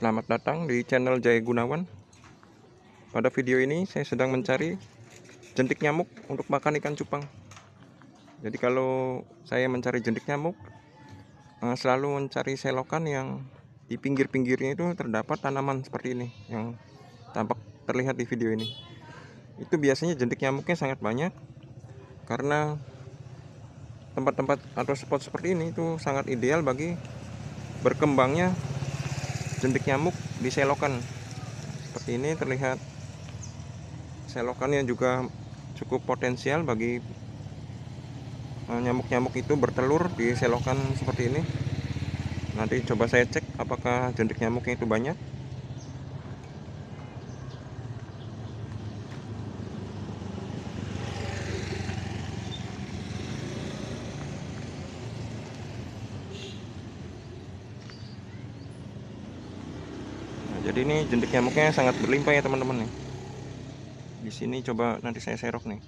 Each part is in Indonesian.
Selamat datang di channel Jaya Gunawan Pada video ini saya sedang mencari jentik nyamuk untuk makan ikan cupang Jadi kalau saya mencari jentik nyamuk eh, Selalu mencari selokan yang di pinggir-pinggirnya itu terdapat tanaman seperti ini Yang tampak terlihat di video ini Itu biasanya jentik nyamuknya sangat banyak Karena tempat-tempat atau spot seperti ini itu sangat ideal bagi berkembangnya jentik nyamuk di selokan seperti ini terlihat selokan yang juga cukup potensial bagi eh, nyamuk-nyamuk itu bertelur di selokan seperti ini nanti coba saya cek apakah jentik nyamuknya itu banyak jadi ini jentik nyamuknya sangat berlimpah ya teman-teman nih di sini coba nanti saya serok nih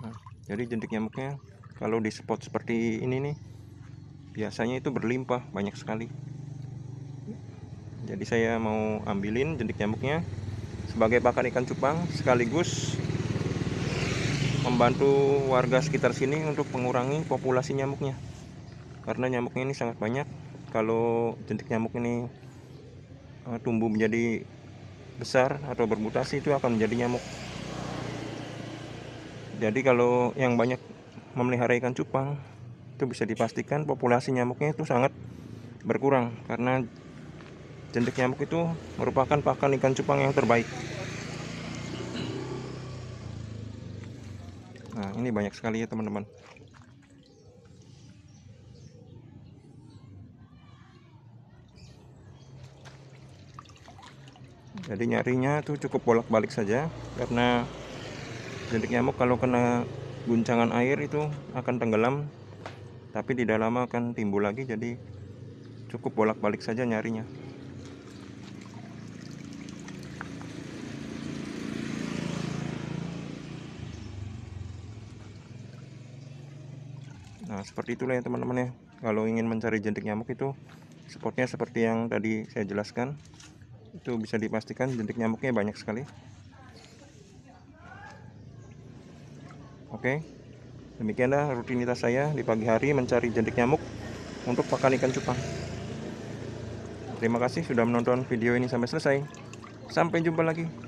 nah, jadi jentik nyamuknya kalau di spot seperti ini nih biasanya itu berlimpah banyak sekali jadi saya mau ambilin jentik nyamuknya sebagai pakan ikan cupang sekaligus membantu warga sekitar sini untuk mengurangi populasi nyamuknya karena nyamuk ini sangat banyak kalau jentik nyamuk ini eh, tumbuh menjadi besar atau bermutasi itu akan menjadi nyamuk jadi kalau yang banyak memelihara ikan cupang itu bisa dipastikan populasi nyamuknya itu sangat berkurang karena jentik nyamuk itu merupakan pakan ikan cupang yang terbaik nah ini banyak sekali ya teman-teman jadi nyarinya tuh cukup bolak-balik saja karena jentik nyamuk kalau kena guncangan air itu akan tenggelam tapi tidak lama akan timbul lagi jadi cukup bolak-balik saja nyarinya nah seperti itulah ya teman-teman ya kalau ingin mencari jentik nyamuk itu spotnya seperti yang tadi saya jelaskan itu bisa dipastikan jentik nyamuknya banyak sekali oke demikianlah rutinitas saya di pagi hari mencari jentik nyamuk untuk pakan ikan cupang terima kasih sudah menonton video ini sampai selesai sampai jumpa lagi